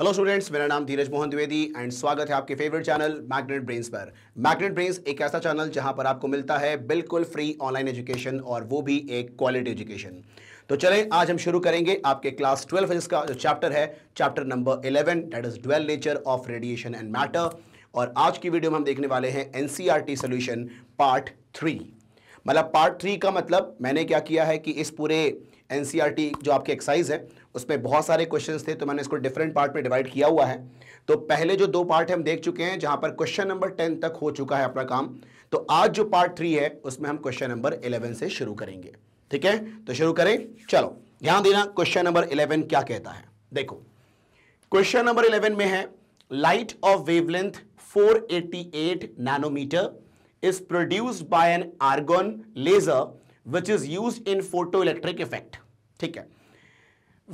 Hello students मेरा नाम धीरज Mohan Dwivedi and स्वागत है आपके फेवरेट चैनल मैग्नेट ब्रेन्स पर मैग्नेट ब्रेन्स एक ऐसा चैनल जहां पर आपको मिलता है बिल्कुल फ्री ऑनलाइन एजुकेशन और वो भी एक क्वालिटी एजुकेशन तो चलें आज हम शुरू करेंगे आपके क्लास ट्वेल्व फिजिक्स का जो चैप्टर है chapter number eleven that is dual nature of radiation and matter और आज की वीडियो में हम देखने वाले हैं एन सी पार्ट थ्री मतलब पार्ट थ्री का मतलब मैंने क्या किया है कि इस पूरे एन जो आपके एक्साइज है उसमें बहुत सारे क्वेश्चन थे तो मैंने इसको डिफरेंट पार्ट में डिवाइड किया हुआ है तो पहले जो दो पार्ट हम देख चुके हैं जहां पर क्वेश्चन नंबर टेन तक हो चुका है अपना काम तो आज जो पार्ट थ्री है उसमें हम क्वेश्चन नंबर इलेवन से शुरू करेंगे ठीक है तो शुरू करें चलो ध्यान देना क्वेश्चन नंबर इलेवन क्या कहता है देखो क्वेश्चन नंबर इलेवन में है light of wavelength 488 nanometre is produced by an argon laser which is use in photoelectric effect ठीक है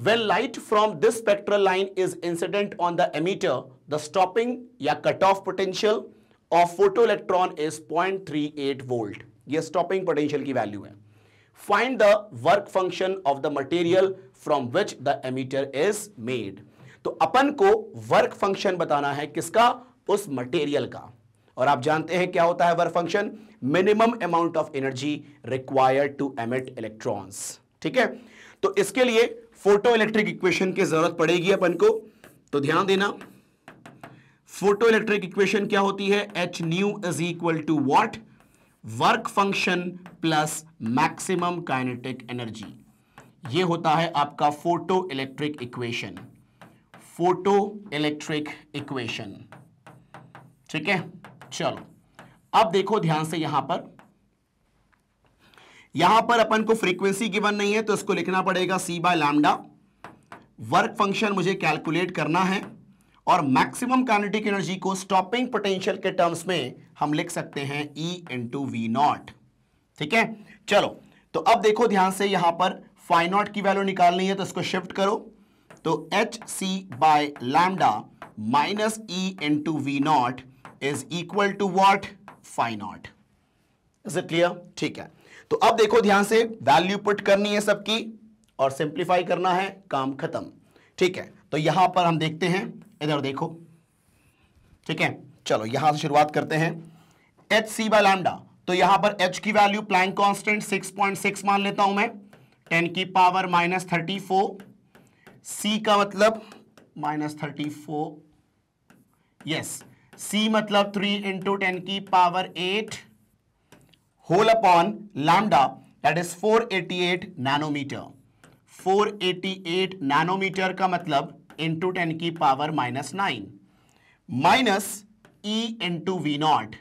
well light from this spectral line is incident on the emitter the stopping या cut off potential of photoelectron is point three eight volt यह stopping potential की value है find the work function of the material from which the emitter is made तो अपन को work function बताना है किसका उस मटेरियल का और आप जानते हैं क्या होता है work function minimum amount of energy required to emit electrons ठीक है तो इसके लिए फोटो इलेक्ट्रिक इक्वेशन की जरूरत पड़ेगी अपन को तो ध्यान देना फोटो इलेक्ट्रिक इक्वेशन क्या होती है h nu is equal to what work function plus maximum kinetic energy ये होता है आपका photoelectric equation photoelectric equation ठीक है चलो अब देखो ध्यान से यहां पर यहां पर अपन को फ्रीक्वेंसी गिवन नहीं है तो इसको लिखना पड़ेगा c by lambda work function मुझे कैलकुलेट करना है और मैक्सिमम काइनेटिक एनर्जी को स्टॉपिंग पोटेंशियल के टर्म्स में हम लिख सकते हैं E टू वी नॉट ठीक है चलो तो अब देखो ध्यान से यहां पर फाइव नॉट की वैल्यू निकालनी है तो इसको शिफ्ट करो तो h c by lambda minus e to V naught is equal to what phi naught is it clear ठीक है तो अब देखो ध्यान से वैल्यू पुट करनी है सबकी और सिंप्लीफाई करना है काम खत्म ठीक है तो यहां पर हम देखते हैं इधर देखो ठीक है चलो यहां से शुरुआत करते हैं एच सी बाय लैमडा तो यहां पर एच की वैल्यू प्लैंक कांस्टेंट 6.6 मान लेता हूं मैं टेन की पावर माइनस थर्टी सी का मतलब minus thirty four yes c मतलब थ्री इंटू टेन की power eight whole upon lambda that is 488 nanometre 488 nanometre का मतलब इंटू टेन की power minus nine minus e into V naught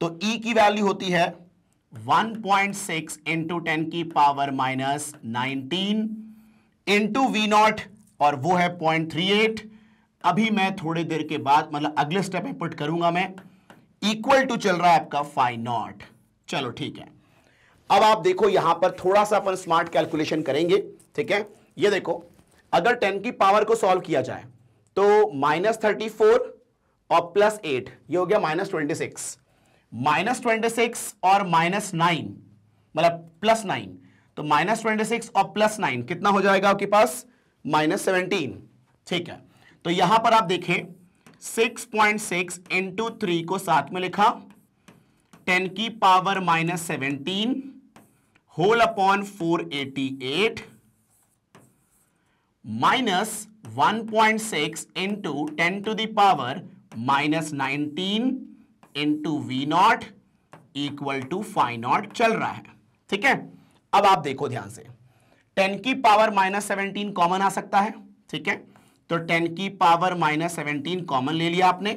तो e e की value होती है 1.6 पॉइंट सिक्स इंटू टेन की power minus nineteen into V naught और वो है 0.38 अभी मैं थोड़ी देर के बाद मतलब अगले स्टेप में पुट करूंगा मैं इक्वल टू चल रहा है आपका फाइव नॉट चलो ठीक है अब आप देखो यहां पर थोड़ा सा अपन स्मार्ट कैलकुलेशन करेंगे ठीक है ये देखो अगर टेन की पावर को सॉल्व किया जाए तो माइनस थर्टी फोर और प्लस एट ये हो गया minus twenty six minus twenty six और माइनस नाइन मतलब प्लस नाइन तो माइनस ट्वेंटी सिक्स और प्लस नाइन कितना हो जाएगा आपके पास माइनस सेवनटीन ठीक है तो यहां पर आप देखें 6.6 पॉइंट सिक्स इंटू थ्री को साथ में लिखा 10 की power minus seventeen whole upon 488 minus one point six into ten to the power minus nineteen into V naught equal to phi naught चल रहा है ठीक है अब आप देखो ध्यान से 10 की पावर माइनस सेवनटीन कॉमन आ सकता है ठीक है तो टेन की पावर माइनस सेवनटीन कॉमन ले लिया आपने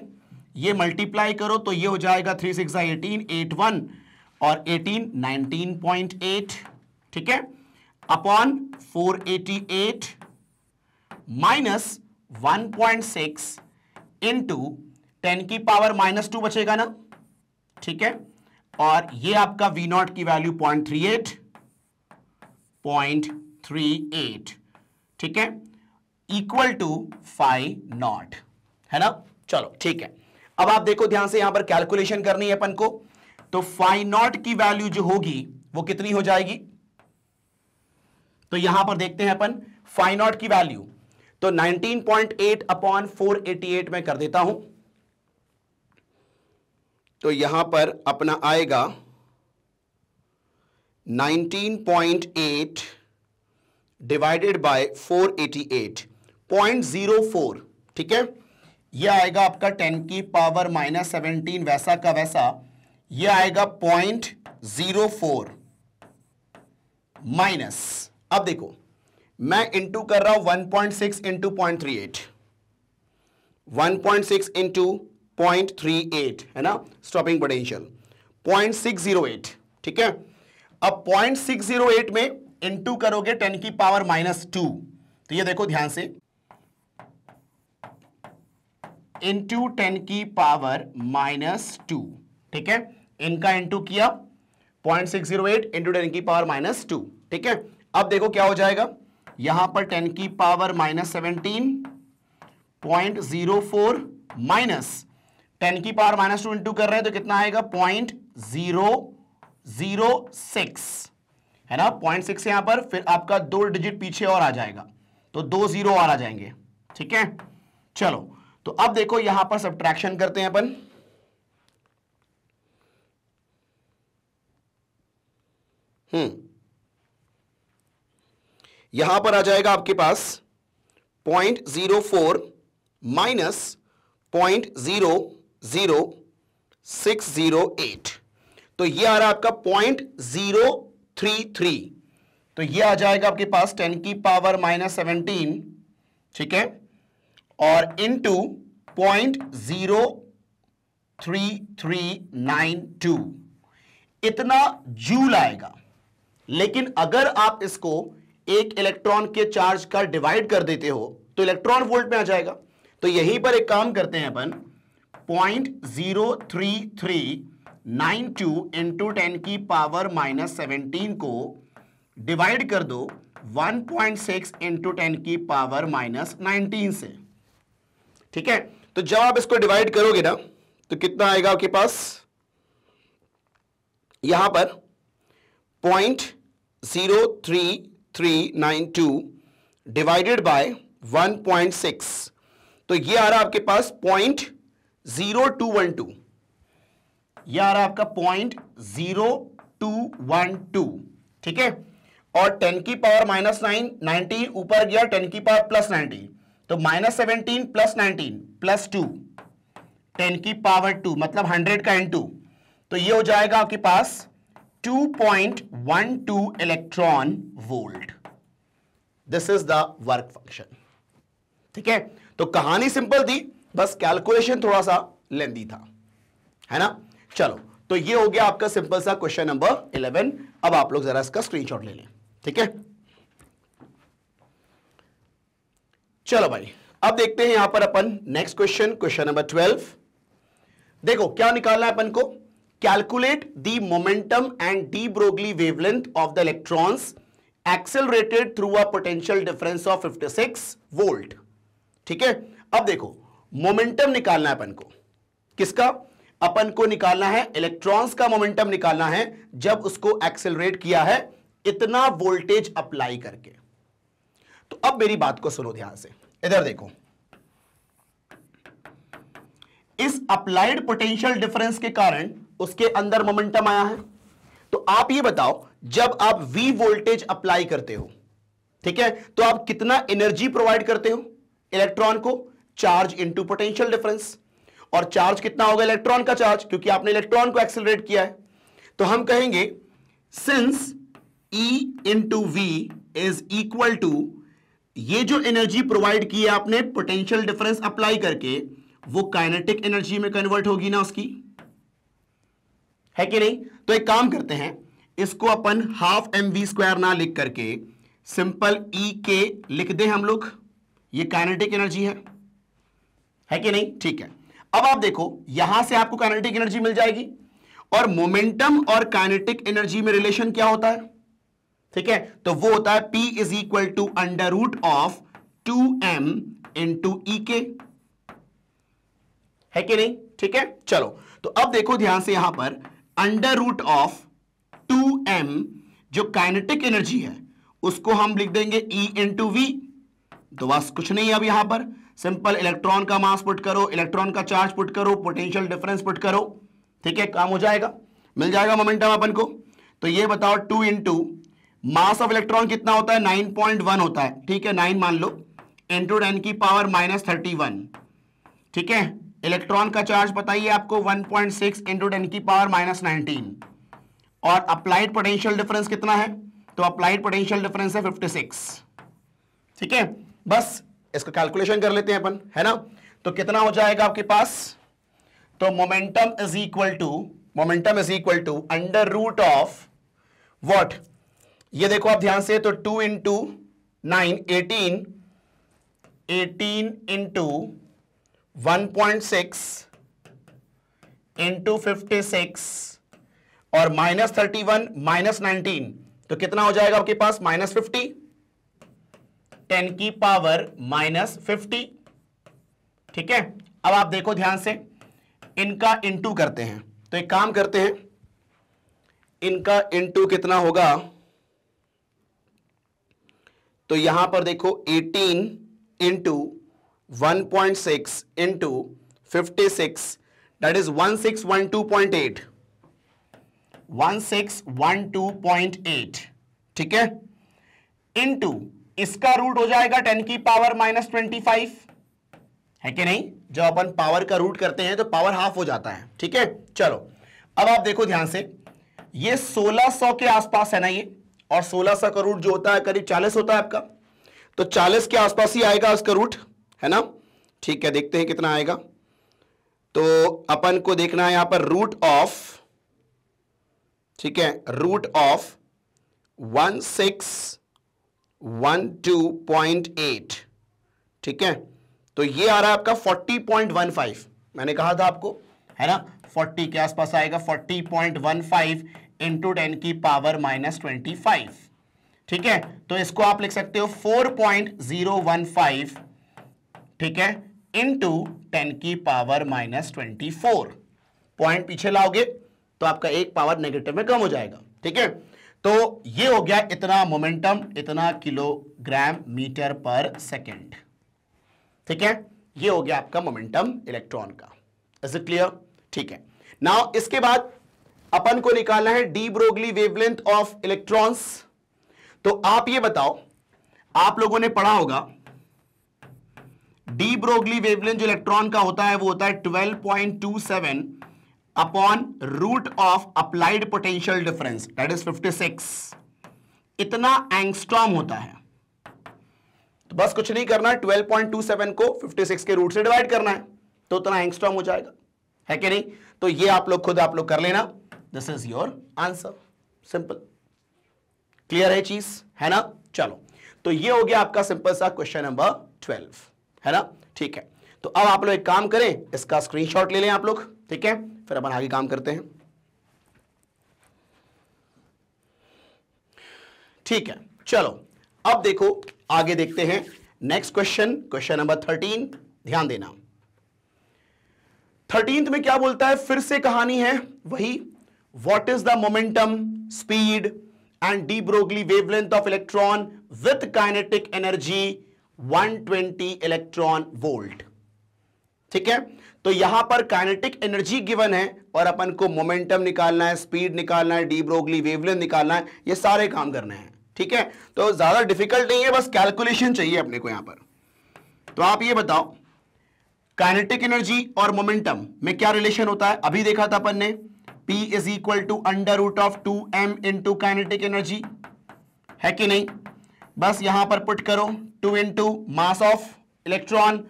ये मल्टीप्लाई करो तो ये हो जाएगा three six eighteen eight one और एटीन नाइनटीन पॉइंट एट ठीक है upon four eighty eight minus one point six into ten की पावर माइनस टू बचेगा ना ठीक है और ये आपका वी नॉट की value point three eight point three eight ठीक है इक्वल टू फाइव नॉट है ना चलो ठीक है अब आप देखो ध्यान से यहां पर कैलकुलेशन करनी है अपन को तो फाइव नॉट की वैल्यू जो होगी वो कितनी हो जाएगी तो यहां पर देखते हैं अपन फाइव नॉट की वैल्यू तो 19.8 अपॉन 488 में कर देता हूं तो यहां पर अपना आएगा 19.8 divided by 488 point zero four ठीक है ये आएगा आपका टेन की पावर माइनस सेवनटीन वैसा का वैसा ये आएगा पॉइंट जीरो फोर माइनस अब देखो मैं इंटू कर रहा हूं one point six into point three eight one point six into point three eight है ना stopping potential point six zero eight ठीक है अब पॉइंट सिक्स जीरो एट में इंटू करोगे टेन की पावर माइनस टू तो ये देखो ध्यान से इंटू टेन की पावर माइनस टू ठीक है इनका इंटू किया point six zero eight into ten की पावर माइनस टू ठीक है अब देखो क्या हो जाएगा यहां पर टेन की power minus seventeen point zero four minus ten की पावर माइनस टू इंटू कर रहे हैं तो कितना आएगा पॉइंट जीरो जीरो सिक्स है ना पॉइंट सिक्स यहां पर फिर आपका दो डिजिट पीछे और आ जाएगा तो दो जीरो और आ जाएंगे ठीक है चलो तो अब देखो यहां पर सब्ट्रैक्शन करते हैं अपन हम्म यहां पर आ जाएगा आपके पास point zero four minus point zero zero six zero eight तो ये आ रहा आपका पॉइंट जीरो थ्री थ्री तो ये आ जाएगा आपके पास टेन की पावर माइनस सेवनटीन ठीक है और into point zero three three nine two इतना जूल आएगा लेकिन अगर आप इसको एक इलेक्ट्रॉन के चार्ज का डिवाइड कर देते हो तो इलेक्ट्रॉन वोल्ट में आ जाएगा तो यहीं पर एक काम करते हैं अपन point zero three three nine two into ten की पावर माइनस सेवनटीन को डिवाइड कर दो one point six into ten की पावर माइनस नाइनटीन से ठीक है तो जब आप इसको डिवाइड करोगे ना तो कितना आएगा आपके पास यहां पर point zero three three nine two divided by one point six तो ये आ रहा आपके पास point zero two one two यह आ रहा आपका point zero two one two ठीक है और टेन की पावर माइनस नाइन नाइनटी ऊपर गया टेन की पावर प्लस नाइनटी तो minus seventeen plus nineteen plus two ten की पावर टू मतलब हंड्रेड का एन टू तो ये हो जाएगा आपके पास 2.12 electron volt this is the work function ठीक है तो कहानी सिंपल थी बस कैलकुलेशन थोड़ा सा लेंदी था है ना चलो तो ये हो गया आपका सिंपल सा क्वेश्चन नंबर 11 अब आप लोग जरा इसका स्क्रीनशॉट ले लें ठीक है चलो भाई अब देखते हैं यहां पर अपन next question question number twelve देखो क्या निकालना है अपन को calculate the momentum and de Broglie wavelength of the electrons accelerated through a potential difference of 56 volt ठीक है अब देखो मोमेंटम निकालना है अपन को किसका अपन को निकालना है इलेक्ट्रॉन्स का मोमेंटम निकालना है जब उसको एक्सेलरेट किया है इतना वोल्टेज अप्लाई करके तो अब मेरी बात को सुनो ध्यान से इधर देखो इस अप्लाइड पोटेंशियल डिफरेंस के कारण उसके अंदर मोमेंटम आया है तो आप ये बताओ जब आप V वोल्टेज अप्लाई करते हो ठीक है तो आप कितना एनर्जी प्रोवाइड करते हो इलेक्ट्रॉन को चार्ज इनटू पोटेंशियल डिफरेंस और चार्ज कितना होगा इलेक्ट्रॉन का चार्ज क्योंकि आपने इलेक्ट्रॉन को एक्सेलरेट किया है तो हम कहेंगे since E into V is equal to ये जो एनर्जी प्रोवाइड की है आपने पोटेंशियल डिफरेंस अप्लाई करके वो काइनेटिक एनर्जी में कन्वर्ट होगी ना उसकी है कि नहीं तो एक काम करते हैं इसको अपन हाफ एम वी स्क्वायर ना लिख करके सिंपल ई के लिख दें हम लोग ये काइनेटिक एनर्जी है है कि नहीं ठीक है अब आप देखो यहां से आपको काइनेटिक एनर्जी मिल जाएगी और मोमेंटम और काइनेटिक एनर्जी में रिलेशन क्या होता है ठीक है तो वो होता है P is equal to under root of two M two E के है कि नहीं ठीक है चलो तो अब देखो ध्यान से यहां पर under root of two M जो काइनेटिक एनर्जी है उसको हम लिख देंगे ई इन टू वी तो बस कुछ नहीं है अब यहां पर सिंपल इलेक्ट्रॉन का मास पुट करो इलेक्ट्रॉन का चार्ज पुट करो पोटेंशियल डिफरेंस पुट करो ठीक है काम हो जाएगा मिल जाएगा मोमेंटम अपन को तो ये बताओ two into mass of electron कितना होता है नाइन पॉइंट वन होता है ठीक है नाइन मान लो इंटू टेन की पावर माइनस थर्टी वन ठीक है इलेक्ट्रॉन का चार्ज बताइए आपको one point six into ten की पावर माइनस नाइनटीन और अप्लाइड पोटेंशियल डिफरेंस कितना है तो अप्लाइड पोटेंशियल डिफरेंस है फिफ्टी सिक्स ठीक है बस इसका कैलकुलेशन कर लेते हैं अपन है ना तो कितना हो जाएगा आपके पास तो momentum is equal to momentum is equal to under root of what ये देखो आप ध्यान से तो two into nine eighteen eighteen into one point six into fifty six और minus thirty one minus nineteen तो कितना हो जाएगा आपके पास माइनस फिफ्टी टेन की पावर माइनस फिफ्टी ठीक है अब आप देखो ध्यान से इनका इंटू करते हैं तो एक काम करते हैं इनका इंटू कितना होगा तो यहां पर देखो 18 into one point six into fifty six that is one six one two point eight one six one two point eight ठीक है इंटू इसका रूट हो जाएगा टेन की पावर माइनस ट्वेंटी फाइव है कि नहीं जब अपन पावर का रूट करते हैं तो पावर हाफ हो जाता है ठीक है चलो अब आप देखो ध्यान से ये 1600 के आसपास है ना ये और 1600 का रूट जो होता है करीब 40 होता है आपका तो 40 के आसपास ही आएगा उसका रूट है ना ठीक है देखते हैं कितना आएगा तो अपन को देखना है यहां पर रूट ऑफ ठीक है root of one six one two point eight ठीक है तो ये आ रहा है आपका फोर्टी पॉइंट वन फाइव मैंने कहा था आपको है ना फोर्टी के आसपास आएगा forty point one five into ten की पावर माइनस ट्वेंटी फाइव ठीक है तो इसको आप लिख सकते हो four point zero one five ठीक है इंटू टेन की power minus twenty four point पीछे लाओगे तो आपका एक पावर नेगेटिव में कम हो जाएगा ठीक है तो ये हो गया इतना मोमेंटम इतना किलोग्राम मीटर पर सेकेंड ठीक है ये हो गया आपका मोमेंटम इलेक्ट्रॉन का इज इट क्लियर ठीक है नाउ इसके बाद अपन को निकालना है de Broglie wavelength of electrons तो आप ये बताओ आप लोगों ने पढ़ा होगा डी ब्रोगली वेवलेंथ जो इलेक्ट्रॉन का होता है वो होता है 12.27 upon root of applied potential difference that is 56 इतना एंगस्ट्रॉम होता है तो बस कुछ नहीं करना 12.27 को 56 के रूट से डिवाइड करना है तो उतना एंगस्ट्रॉम हो जाएगा है कि नहीं तो ये आप लोग खुद आप लोग कर लेना this is your answer simple clear है चीज है ना चलो तो ये हो गया आपका सिंपल सा क्वेश्चन नंबर ट्वेल्व है ना ठीक है तो अब आप लोग एक काम करें इसका स्क्रीनशॉट ले लें आप लोग ठीक है फिर अपन आगे काम करते हैं ठीक है चलो अब देखो आगे देखते हैं next question question number thirteen ध्यान देना थर्टींथ में क्या बोलता है फिर से कहानी है वही what is the momentum, speed and de Broglie wavelength of electron with kinetic energy 120 electron volt. ठीक है तो यहां पर काइनेटिक एनर्जी गिवन है और अपन को मोमेंटम निकालना है स्पीड निकालना है डी ब्रोगली वेवलेंथ निकालना है ये सारे काम करने हैं ठीक है तो ज्यादा डिफिकल्ट नहीं है बस कैलकुलेशन चाहिए अपने को यहां पर तो आप ये बताओ काइनेटिक एनर्जी और मोमेंटम में क्या रिलेशन होता है अभी देखा था अपन ने P is equal to under root of two M into kinetic energy है कि नहीं बस यहां पर पुट करो two into mass of electron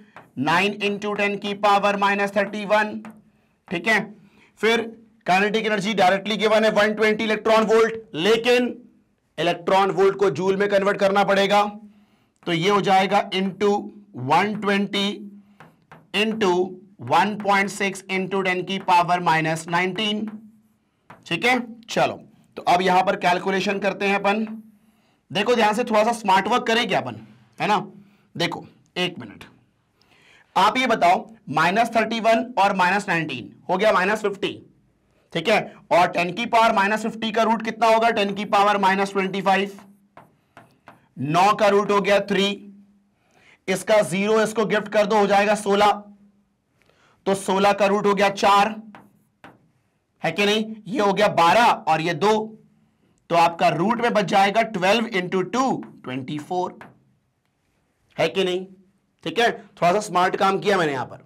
nine into ten की पावर माइनस थर्टी वन ठीक है फिर काइनेटिक एनर्जी डायरेक्टली गिवन है वन ट्वेंटी इलेक्ट्रॉन वोल्ट लेकिन इलेक्ट्रॉन वोल्ट को जूल में कन्वर्ट करना पड़ेगा तो ये हो जाएगा into twenty into 1.6 into ten की पावर माइनस नाइनटीन ठीक है चलो तो अब यहां पर कैलकुलेशन करते हैं अपन देखो ध्यान से थोड़ा सा स्मार्ट वर्क करें क्या अपन है ना देखो एक मिनट आप ये बताओ माइनस थर्टी वन और माइनस नाइनटीन हो गया माइनस फिफ्टी ठीक है और टेन की पावर माइनस फिफ्टी का रूट कितना होगा टेन की पावर माइनस ट्वेंटी फाइव नौ का रूट हो गया थ्री इसका जीरो इसको गिफ्ट कर दो हो जाएगा सोलह तो सोलह का रूट हो गया चार है कि नहीं ये हो गया बारह और ये दो तो आपका रूट में बच जाएगा twelve into two twenty four है कि नहीं ठीक है थोड़ा सा स्मार्ट काम किया मैंने यहां पर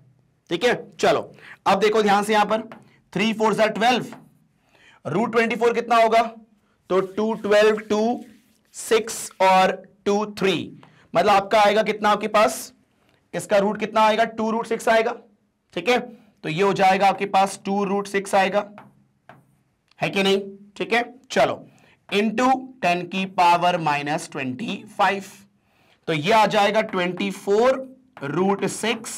ठीक है चलो अब देखो ध्यान से यहां पर थ्री फोर सा ट्वेल्व रूट ट्वेंटी फोर कितना होगा तो टू ट्वेल्व टू सिक्स और टू थ्री मतलब आपका आएगा कितना आपके पास इसका रूट कितना आएगा टू रूट सिक्स आएगा ठीक है तो ये हो जाएगा आपके पास टू रूट सिक्स आएगा है कि नहीं ठीक है चलो इंटू टेन की पावर माइनस ट्वेंटी फाइव तो ये आ जाएगा twenty four root six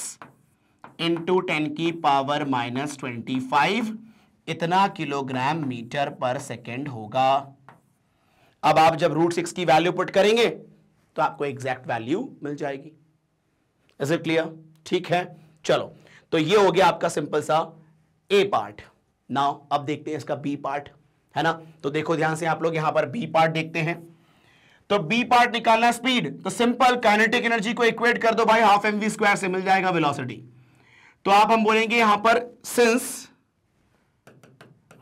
into ten की पावर माइनस ट्वेंटी फाइव इतना किलोग्राम मीटर पर सेकेंड होगा अब आप जब रूट सिक्स की वैल्यू पुट करेंगे तो आपको एग्जैक्ट वैल्यू मिल जाएगी इज इट क्लियर ठीक है चलो तो ये हो गया आपका सिंपल सा ए पार्ट नाउ अब देखते हैं इसका बी पार्ट है ना तो देखो ध्यान से आप लोग यहां पर बी पार्ट देखते हैं तो बी पार्ट निकालना स्पीड तो सिंपल काइनेटिक एनर्जी को इक्वेट कर दो भाई हाफ एम वी स्क्वायर से मिल जाएगा वेलोसिटी तो आप हम बोलेंगे यहां पर since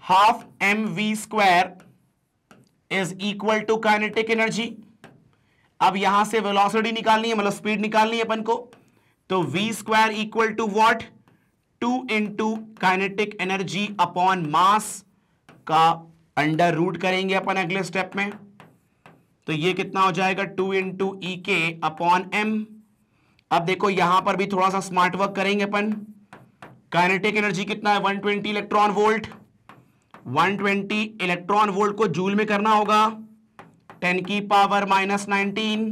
half M V square is equal to kinetic energy अब यहां से वेलोसिटी निकालनी है मतलब स्पीड निकालनी है अपन को तो V square equal to what two into kinetic energy upon mass का अंडर रूट करेंगे अपन अगले स्टेप में तो ये कितना हो जाएगा टू इंटू ई के अपॉन एम अब देखो यहां पर भी थोड़ा सा स्मार्ट वर्क करेंगे अपन काइनेटिक एनर्जी कितना है 120 इलेक्ट्रॉन वोल्ट 120 इलेक्ट्रॉन वोल्ट को जूल में करना होगा 10 की power minus nineteen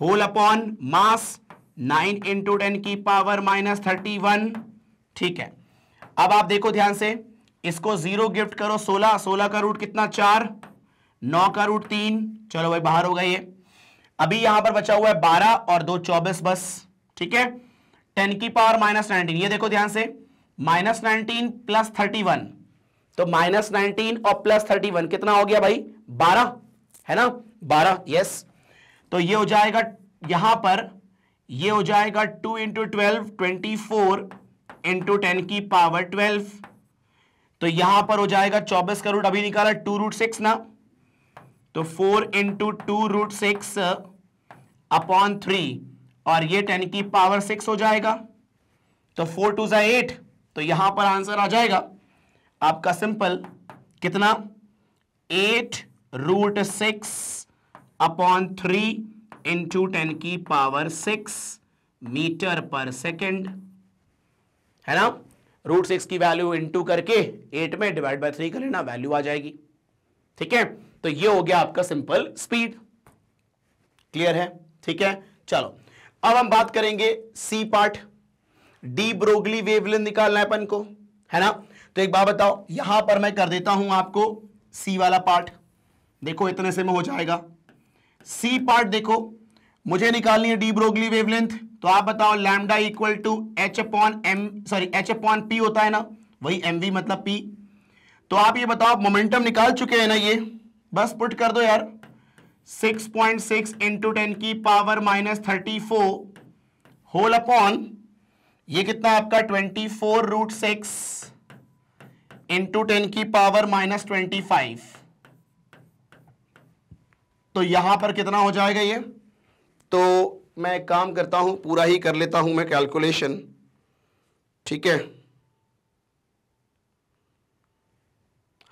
whole upon mass nine into ten की पावर माइनस थर्टी वन ठीक है अब आप देखो ध्यान से इसको जीरो गिफ्ट करो सोलह सोलह का रूट कितना चार नौ का रूट तीन चलो भाई बाहर हो गई ये अभी यहां पर बचा हुआ है बारह और दो चौबीस बस ठीक है टेन की पावर माइनस नाइनटीन ये देखो ध्यान से minus nineteen plus thirty one तो माइनस नाइनटीन और प्लस थर्टी वन कितना हो गया भाई बारह है ना बारह यस तो ये हो जाएगा यहां पर ये हो जाएगा two into twelve twenty four into ten की पावर ट्वेल्व तो यहां पर हो जाएगा चौबीस का रूट अभी निकाला टू रूट सिक्स ना तो four into two root six upon three और ये टेन की पावर सिक्स हो जाएगा तो फोर टू जै एट तो यहां पर आंसर आ जाएगा आपका सिंपल कितना eight root six upon three into ten की पावर सिक्स मीटर पर सेकेंड है ना रूट सिक्स की वैल्यू इंटू करके एट में डिवाइड बाय थ्री कर लेना वैल्यू आ जाएगी ठीक है तो ये हो गया आपका सिंपल स्पीड क्लियर है ठीक है चलो अब हम बात करेंगे C part de Broglie wavelength निकालना है अपन को है ना तो एक बात बताओ यहां पर मैं कर देता हूं आपको सी वाला पार्ट देखो इतने से में हो जाएगा सी पार्ट देखो मुझे निकालनी है डी ब्रोगली वेवलेंथ तो आप बताओ lambda equal to H upon M sorry H upon P होता है ना वही एम वी मतलब पी तो आप ये बताओ मोमेंटम निकाल चुके हैं ना ये बस पुट कर दो यार 6.6 पॉइंट सिक्स इंटू टेन की power minus thirty four whole upon ये कितना आपका 24 four root six into ten की पावर माइनस ट्वेंटी फाइव तो यहां पर कितना हो जाएगा ये तो मैं एक काम करता हूं पूरा ही कर लेता हूं मैं कैलकुलेशन ठीक है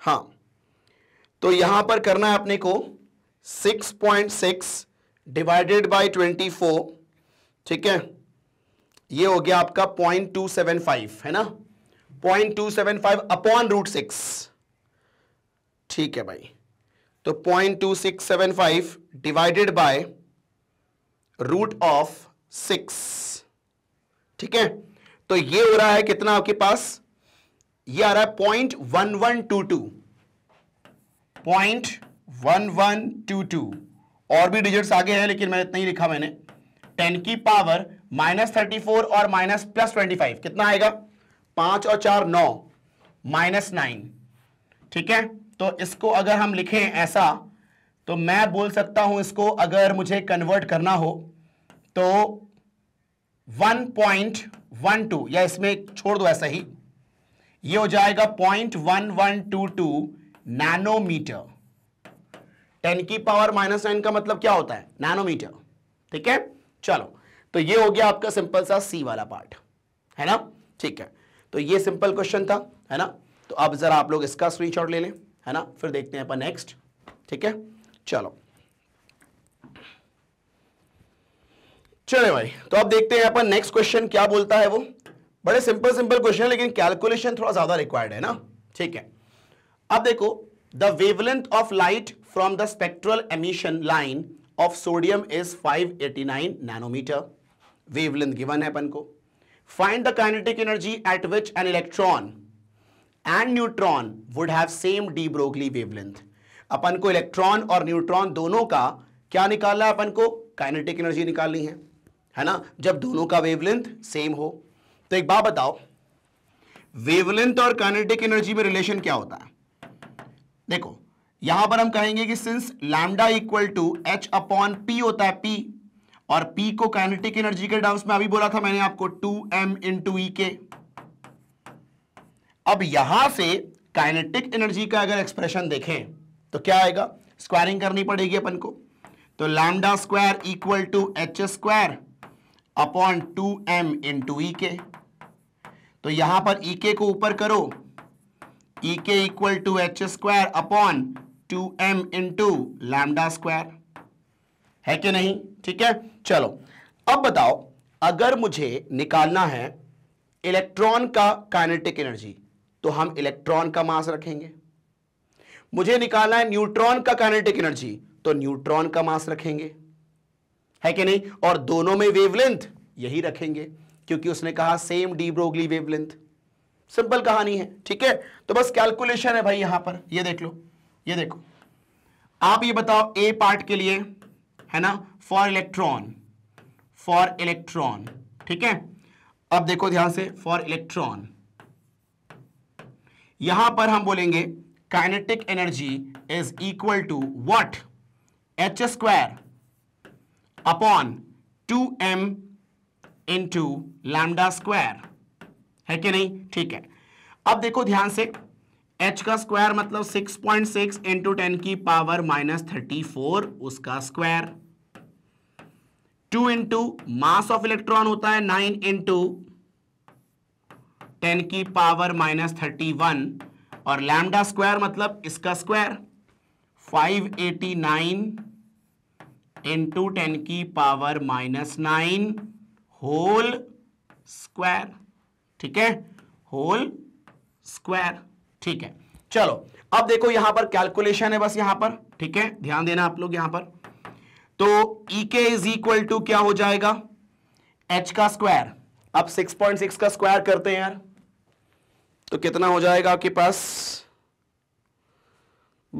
हाँ तो यहां पर करना है अपने को 6.6 डिवाइडेड बाय 24 ठीक है ये हो गया आपका 0.275 है ना 0.275 अपॉन रूट सिक्स ठीक है भाई तो point two six seven five divided by root of six ठीक है तो ये हो रहा है कितना आपके पास ये आ रहा है point one one two two point one one two two और भी डिजिट्स आगे हैं लेकिन मैं इतना ही लिखा मैंने टेन की पावर माइनस थर्टी फोर और माइनस प्लस ट्वेंटी फाइव कितना आएगा पांच और चार नौ माइनस नाइन ठीक है तो इसको अगर हम लिखें ऐसा तो मैं बोल सकता हूं इसको अगर मुझे कन्वर्ट करना हो तो 1.12 या इसमें छोड़ दो ऐसा ही ये हो जाएगा 0.1122 नैनोमीटर 10 की पावर माइनस नाइन का मतलब क्या होता है नैनोमीटर ठीक है चलो तो ये हो गया आपका सिंपल सा सी वाला पार्ट है ना ठीक है तो ये सिंपल क्वेश्चन था है ना तो अब जरा आप लोग इसका स्क्रीनशॉट ले लें है ना फिर देखते हैं अपन नेक्स्ट ठीक है चलो चले भाई तो अब देखते हैं अपन नेक्स्ट क्वेश्चन क्या बोलता है वो बड़े सिंपल सिंपल क्वेश्चन लेकिन कैलकुलेशन थोड़ा ज्यादा रिक्वायर्ड है ना ठीक है अब देखो the wavelength of light from the spectral emission line of sodium is 589 nanometre wavelength given है अपन को find the kinetic energy at which an electron and neutron would have same de Broglie wavelength अपन को electron और neutron दोनों का क्या निकालना है अपन को काइनेटिक एनर्जी निकालनी है है ना जब दोनों का वेवलेंथ सेम हो तो एक बात बताओ वेवलेंथ और काइनेटिक एनर्जी में रिलेशन क्या होता है देखो यहां पर हम कहेंगे कि since lambda equal to H upon P होता है पी और पी को काइनेटिक एनर्जी के टर्म्स में अभी बोला था मैंने आपको two M into E K अब यहां से काइनेटिक एनर्जी का अगर एक्सप्रेशन देखें तो क्या आएगा स्क्वायरिंग करनी पड़ेगी अपन को तो lambda square equal to H square upon two M into E K तो यहां पर ई e के को ऊपर करो E K equal to H square upon two M into lambda square है कि नहीं ठीक है चलो अब बताओ अगर मुझे निकालना है इलेक्ट्रॉन का काइनेटिक एनर्जी तो हम इलेक्ट्रॉन का मास रखेंगे मुझे निकालना है न्यूट्रॉन का काइनेटिक एनर्जी तो न्यूट्रॉन का मास रखेंगे है कि नहीं और दोनों में वेवलेंथ यही रखेंगे क्योंकि उसने कहा same de Broglie wavelength simple कहानी है ठीक है तो बस कैलकुलेशन है भाई यहां पर ये देख लो ये देखो आप ये बताओ ए पार्ट के लिए है ना फॉर इलेक्ट्रॉन फॉर इलेक्ट्रॉन ठीक है अब देखो ध्यान से फॉर इलेक्ट्रॉन यहां पर हम बोलेंगे kinetic energy is equal to what H square upon two M into lambda square है कि नहीं ठीक है अब देखो ध्यान से एच का स्क्वायर मतलब 6.6 पॉइंट सिक्स इंटू टेन की पावर माइनस थर्टी फोर उसका square two into mass of electron होता है नाइन इंटू टेन की पावर माइनस थर्टी वन और लैमडा स्क्वायर मतलब इसका square five eighty nine into ten की power minus nine whole square ठीक है होल स्क्वायर ठीक है चलो अब देखो यहां पर कैलकुलेशन है बस यहां पर ठीक है ध्यान देना आप लोग यहां पर तो ई के इज इक्वल टू क्या हो जाएगा एच का स्क्वायर अब 6.6 का स्क्वायर करते हैं यार तो कितना हो जाएगा आपके पास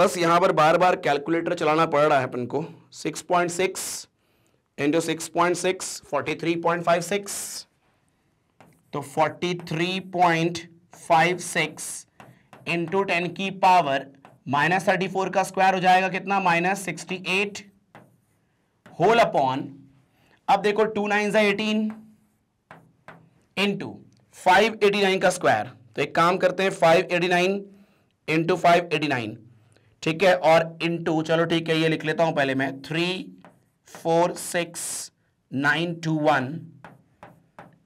बस यहां पर बार बार कैलकुलेटर चलाना पड़ रहा है अपन को 6.6 point six into six point six forty three point five six तो forty three point five six into ten की पावर माइनस थर्टी फोर का स्क्वायर हो जाएगा कितना minus sixty eight whole upon अब देखो two nine eighteen into five eighty nine का square तो एक काम करते हैं five eighty nine into five eighty nine ठीक है और इंटू चलो ठीक है ये लिख लेता हूं पहले मैं three four six nine two one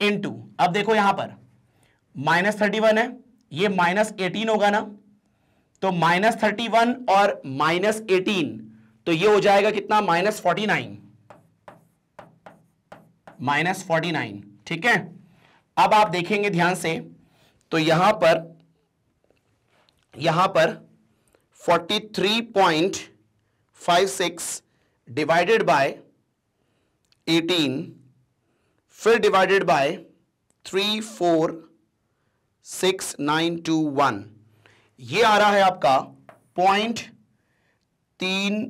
into अब देखो यहां पर माइनस थर्टी वन है ये माइनस एटीन होगा ना तो माइनस थर्टी वन और माइनस एटीन तो ये हो जाएगा कितना minus forty nine minus forty nine ठीक है अब आप देखेंगे ध्यान से तो यहां पर यहां पर 43.56 डिवाइडेड बाय 18 फिर डिवाइडेड बाय 346921 ये आ रहा है आपका पॉइंट तीन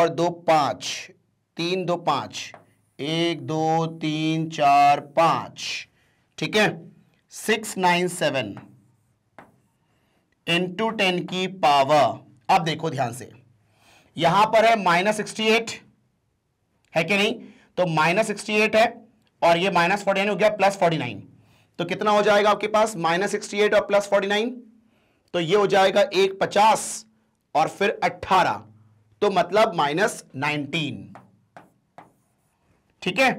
और दो पांच तीन दो पांच एक दो तीन चार पांच ठीक है six nine seven into ten की पावर अब देखो ध्यान से यहां पर है माइनस सिक्सटी एट है कि नहीं तो माइनस सिक्सटी एट है और ये माइनस फोर्टी नाइन हो गया प्लस फोर्टी नाइन तो कितना हो जाएगा आपके पास माइनस सिक्सटी एट और प्लस फोर्टी नाइन तो ये हो जाएगा एक पचास और फिर अट्ठारह तो मतलब माइनस नाइनटीन ठीक है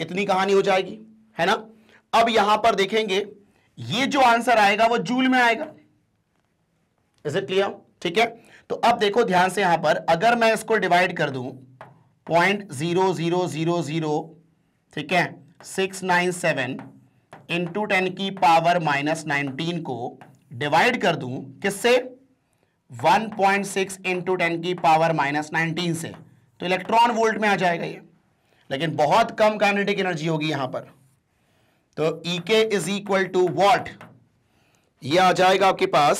इतनी कहानी हो जाएगी है ना अब यहां पर देखेंगे ये जो आंसर आएगा वो जूल में आएगा इज इट क्लियर ठीक है तो अब देखो ध्यान से यहां पर अगर मैं इसको डिवाइड कर दूं point zero zero zero zero ठीक है six nine seven into ten की पावर माइनस नाइनटीन को डिवाइड कर दू किससे 1.6 पॉइंट सिक्स इंटू टेन की पावर माइनस नाइनटीन से तो इलेक्ट्रॉन वोल्ट में आ जाएगा ये लेकिन बहुत कम काइनेटिक एनर्जी होगी यहां पर तो ई K is equal to what यह आ जाएगा आपके पास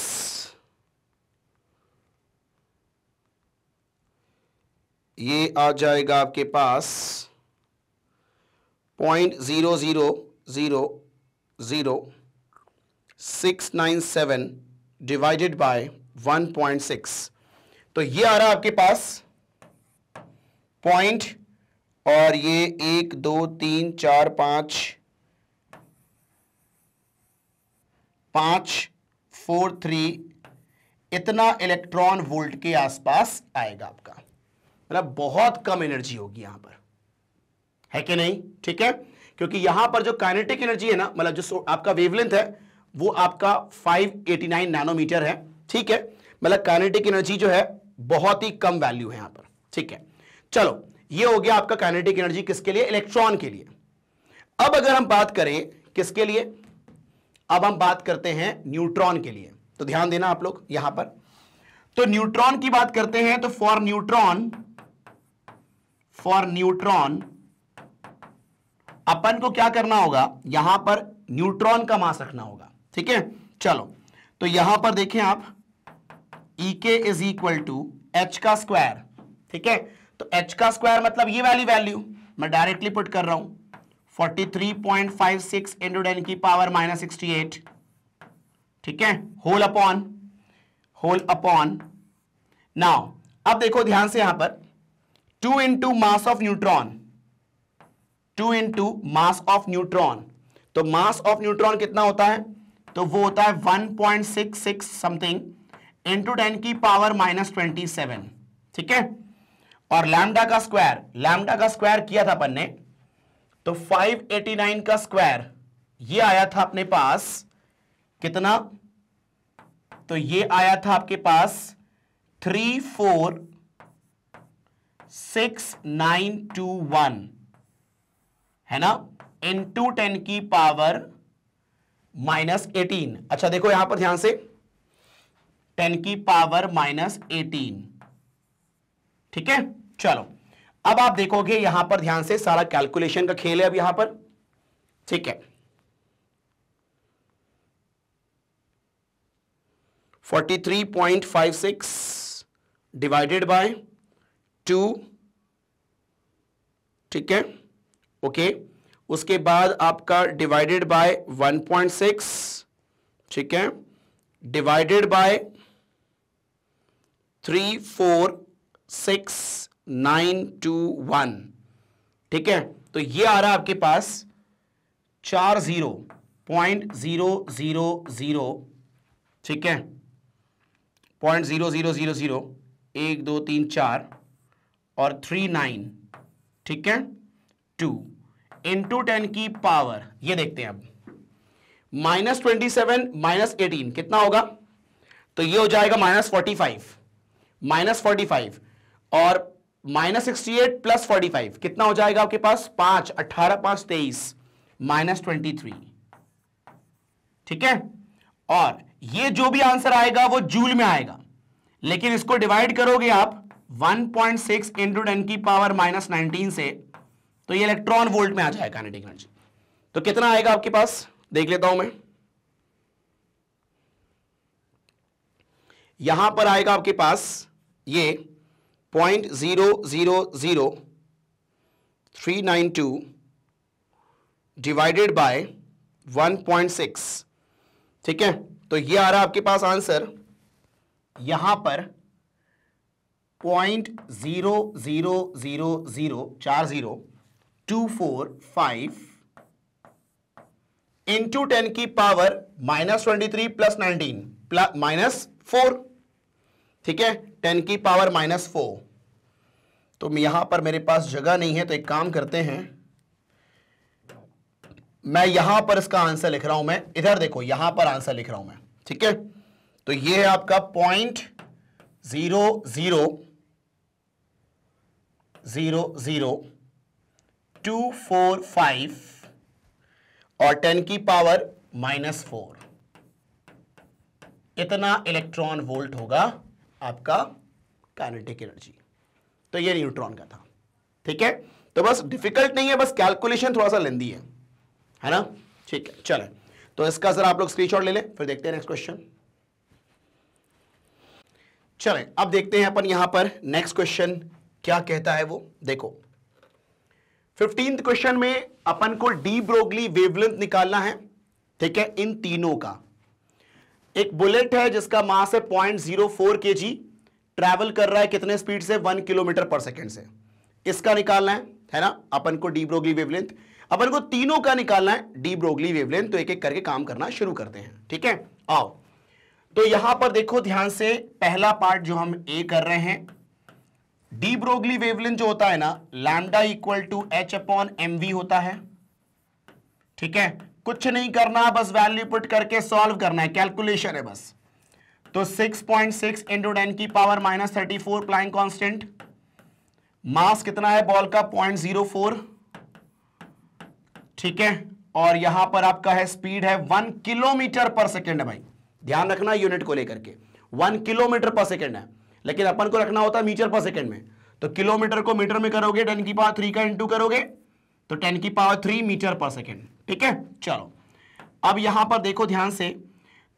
ये आ जाएगा आपके पास point zero zero zero zero six nine seven divided by one point six तो ये आ रहा आपके पास पॉइंट और ये एक दो तीन चार पांच पांच फोर थ्री इतना इलेक्ट्रॉन वोल्ट के आसपास आएगा आपका मतलब बहुत कम एनर्जी होगी यहां पर है कि नहीं ठीक है क्योंकि यहां पर जो काइनेटिक एनर्जी है ना मतलब जो आपका वेवलेंथ है वो आपका 589 नैनोमीटर है ठीक है मतलब काइनेटिक एनर्जी जो है बहुत ही कम वैल्यू है यहां पर ठीक है चलो ये हो गया आपका काइनेटिक एनर्जी किसके लिए इलेक्ट्रॉन के लिए अब अगर हम बात करें किसके लिए अब हम बात करते हैं न्यूट्रॉन के लिए तो ध्यान देना आप लोग यहां पर तो न्यूट्रॉन की बात करते हैं तो फॉर न्यूट्रॉन फॉर न्यूट्रॉन अपन को क्या करना होगा यहां पर न्यूट्रॉन का मास रखना होगा ठीक है चलो तो यहां पर देखें आप E K is equal to H का स्क्वायर ठीक है तो एच का स्क्वायर मतलब ये वाली वैल्यू मैं डायरेक्टली पुट कर रहा हूं 43.56 इंटू टेन की पावर माइनस सिक्सटी एट ठीक है whole upon whole upon now अब देखो ध्यान से यहां पर two into mass of neutron two into mass of neutron तो मास ऑफ न्यूट्रॉन कितना होता है तो वो होता है 1.66 समथिंग इंटू टेन की पावर माइनस ट्वेंटी सेवन ठीक है और लैमडा का स्क्वायर लैमडा का स्क्वायर किया था अपन ने तो 589 का स्क्वायर ये आया था अपने पास कितना तो ये आया था आपके पास three four six nine two one है ना इन टू टेन की पावर माइनस एटीन अच्छा देखो यहां पर ध्यान से टेन की पावर माइनस एटीन ठीक है चलो अब आप देखोगे यहां पर ध्यान से सारा कैलकुलेशन का खेल है अब यहां पर ठीक है forty three point five six divided by two ठीक है ओके उसके बाद आपका डिवाइडेड बाय 1.6 ठीक है divided by three four six nine two one ठीक है तो ये आ रहा है आपके पास चार zero point zero zero zero ठीक है point zero zero zero zero एक दो तीन चार और थ्री नाइन ठीक है टू इंटू टेन की पावर ये देखते हैं अब minus twenty seven minus eighteen कितना होगा तो ये हो जाएगा minus forty five minus forty five और minus sixty eight plus forty five कितना हो जाएगा आपके पास पांच अट्ठारह पांच तेईस माइनस ट्वेंटी थ्री ठीक है और ये जो भी आंसर आएगा वो जूल में आएगा लेकिन इसको डिवाइड करोगे आप 1.6 पॉइंट सिक्स इंटू टेन की पावर माइनस नाइनटीन से तो ये इलेक्ट्रॉन वोल्ट में आ जाएगा नेटिक एनर्जी तो कितना आएगा आपके पास देख लेता हूं मैं यहां पर आएगा आपके पास ये point zero zero zero three nine two divided by one point six ठीक है तो ये आ रहा आपके पास आंसर यहां पर point zero zero zero zero चार zero two four five into ten की power minus twenty three plus nineteen plus minus four ठीक है टेन की पावर माइनस फोर तो यहां पर मेरे पास जगह नहीं है तो एक काम करते हैं मैं यहां पर इसका आंसर लिख रहा हूं मैं इधर देखो यहां पर आंसर लिख रहा हूं मैं ठीक है तो ये है आपका point zero zero zero zero two four five और टेन की पावर माइनस फोर इतना इलेक्ट्रॉन वोल्ट होगा आपका काइनेटिक एनर्जी तो ये न्यूट्रॉन का था ठीक है तो बस डिफिकल्ट नहीं है बस कैलकुलेशन थोड़ा सा लेंदी है है ना ठीक है चले तो इसका सर आप लोग स्क्रीनशॉट ले लें फिर देखते हैं नेक्स्ट क्वेश्चन चले अब देखते हैं अपन यहां पर नेक्स्ट क्वेश्चन क्या कहता है वो देखो फिफ्टीन क्वेश्चन में अपन को डी ब्रोगली वेवलेंथ निकालना है ठीक है इन तीनों का एक बुलेट है जिसका मास है पॉइंट जीरो फोर के जी ट्रैवल कर रहा है कितने स्पीड से वन किलोमीटर पर सेकेंड से इसका निकालना है है ना अपन को डी ब्रोगली वेवलेंथ अपन को तीनों का निकालना है डी ब्रोगली वेवलेंथ तो एक एक करके काम करना शुरू करते हैं ठीक है आओ तो यहां पर देखो ध्यान से पहला पार्ट जो हम ए कर रहे हैं डी ब्रोगली वेवलेंथ जो होता है ना lambda equal to H upon M V होता है ठीक है कुछ नहीं करना बस वैल्यू पुट करके सॉल्व करना है कैलकुलेशन है बस तो 6.6 पॉइंट सिक्स इंटू टेन की power minus thirty four Planck constant mass कितना है बॉल का पॉइंट जीरो फोर ठीक है और यहां पर आपका है स्पीड है वन किलोमीटर पर सेकेंड है भाई ध्यान रखना यूनिट को लेकर के वन किलोमीटर पर सेकेंड है लेकिन अपन को रखना होता है मीटर पर सेकेंड में तो किलोमीटर को मीटर में करोगे टेन की पावर थ्री का इंटू करोगे तो टेन की पावर थ्री मीटर पर सेकेंड ठीक है चलो अब यहां पर देखो ध्यान से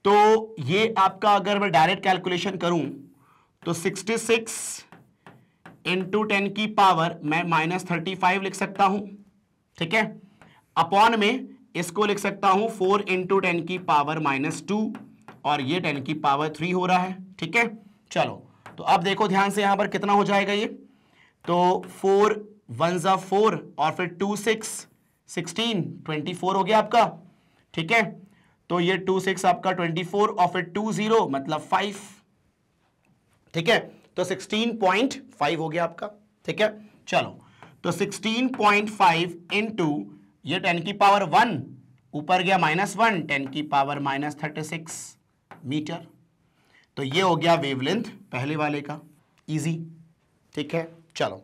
तो ये आपका अगर मैं डायरेक्ट कैलकुलेशन करूं तो 66 सिक्स इंटू टेन की पावर मैं माइनस थर्टी फाइव लिख सकता हूं ठीक है अपॉन में इसको लिख सकता हूं फोर इंटू टेन की पावर माइनस टू और ये टेन की पावर थ्री हो रहा है ठीक है चलो तो अब देखो ध्यान से यहां पर कितना हो जाएगा ये तो फोर वन ज़ा फोर और फिर two six sixteen twenty four हो गया आपका ठीक है तो ये टू सिक्स आपका twenty four of a two zero मतलब फाइव ठीक है तो सिक्सटीन पॉइंट फाइव हो गया आपका ठीक है चलो तो sixteen point five into ये टेन की पावर वन ऊपर गया माइनस वन टेन की power minus thirty six metre तो ये हो गया वेवलेंथ पहले वाले का इजी ठीक है चलो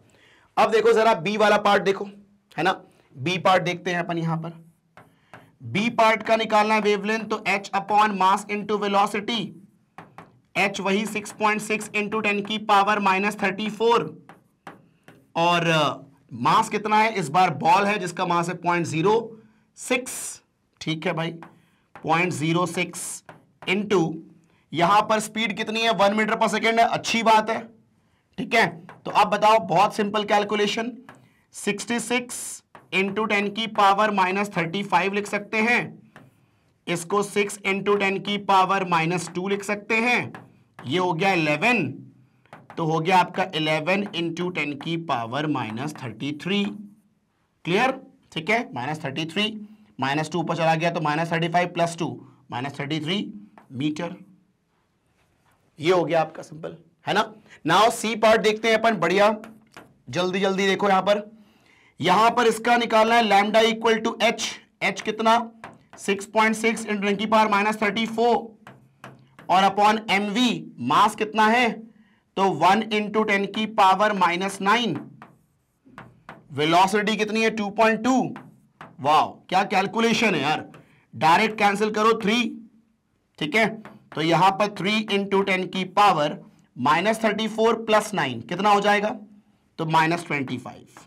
अब देखो जरा बी वाला पार्ट देखो है ना बी पार्ट देखते हैं अपन यहां पर बी पार्ट का निकालना है वेवलेंथ तो H upon mass into velocity H वही 6.6 पॉइंट सिक्स इंटू टेन की पावर माइनस थर्टी फोर और मास uh, कितना है इस बार बॉल है जिसका मास है पॉइंट जीरो सिक्स ठीक है भाई पॉइंट जीरो सिक्स इंटू यहां पर स्पीड कितनी है वन मीटर पर सेकेंड है अच्छी बात है ठीक है तो अब बताओ बहुत simple calculation sixty six into ten की पावर माइनस थर्टी फाइव लिख सकते हैं इसको सिक्स इंटू टेन की पावर माइनस टू लिख सकते हैं ये हो गया इलेवन तो हो गया आपका इलेवन इंटू टेन की power minus thirty three clear ठीक है minus thirty three minus two ऊपर चला गया तो minus thirty five plus two minus thirty three metre ये हो गया आपका सिंपल है ना नाउ सी पार्ट देखते हैं अपन बढ़िया जल्दी जल्दी देखो यहां पर यहां पर इसका निकालना है lambda equal to H H कितना 6.6 पॉइंट सिक्स इंटू की पावर माइनस थर्टी और अपॉन एम वी मास कितना है तो 1 इंटू टेन की पावर माइनस नाइन वेलोसिटी कितनी है 2.2 पॉइंट टू वाह क्या कैलकुलेशन है यार डायरेक्ट कैंसिल करो थ्री ठीक है तो यहां पर थ्री इंटू टेन की power minus thirty four plus nine कितना हो जाएगा तो माइनस ट्वेंटी फाइव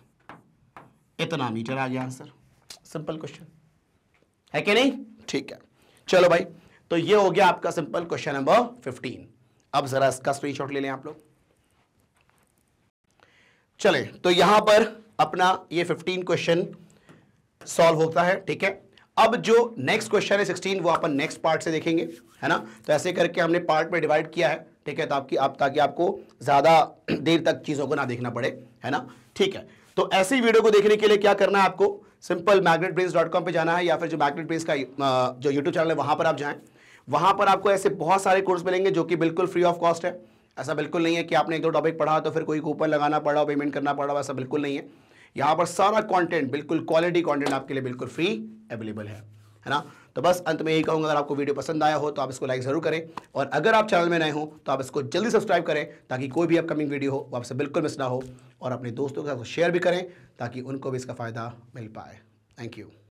इतना मीटर आ गया आंसर सिंपल क्वेश्चन है कि नहीं ठीक है चलो भाई तो ये हो गया आपका सिंपल क्वेश्चन नंबर फिफ्टीन अब जरा इसका स्क्रीनशॉट ले लें आप लोग चले तो यहां पर अपना ये फिफ्टीन क्वेश्चन सॉल्व होता है ठीक है अब जो नेक्स्ट क्वेश्चन है सिक्सटीन वो अपन नेक्स्ट पार्ट से देखेंगे है ना तो ऐसे करके हमने पार्ट में डिवाइड किया है ठीक है तो आपकी आप ताकि आपको ज़्यादा देर तक चीज़ों को ना देखना पड़े है ना ठीक है तो ऐसी वीडियो को देखने के लिए क्या करना है आपको simple Magnet Brains dot com पर जाना है या फिर जो मैग्नेट ब्रेस का जो यूट्यूब चैनल है वहाँ पर आप जाएँ वहाँ पर आपको ऐसे बहुत सारे कोर्स मिलेंगे जो कि बिल्कुल फ्री ऑफ कॉस्ट है ऐसा बिल्कुल नहीं है कि आपने एक दो टॉपिक पढ़ा तो फिर कोई कूपन लगाना पड़ा पेमेंट करना पड़ा ऐसा बिल्कुल नहीं है यहाँ पर सारा कॉन्टेंट बिल्कुल क्वालिटी कॉन्टेंट आपके लिए बिल्कुल फ्री अवेलेबल है है ना तो बस अंत में यही कहूँगा अगर आपको वीडियो पसंद आया हो तो आप इसको लाइक ज़रूर करें और अगर आप चैनल में नए हो तो आप इसको जल्दी सब्सक्राइब करें ताकि कोई भी अपकमिंग वीडियो हो वो आपसे बिल्कुल मिस ना हो और अपने दोस्तों के साथ शेयर भी करें ताकि उनको भी इसका फ़ायदा मिल पाए थैंक यू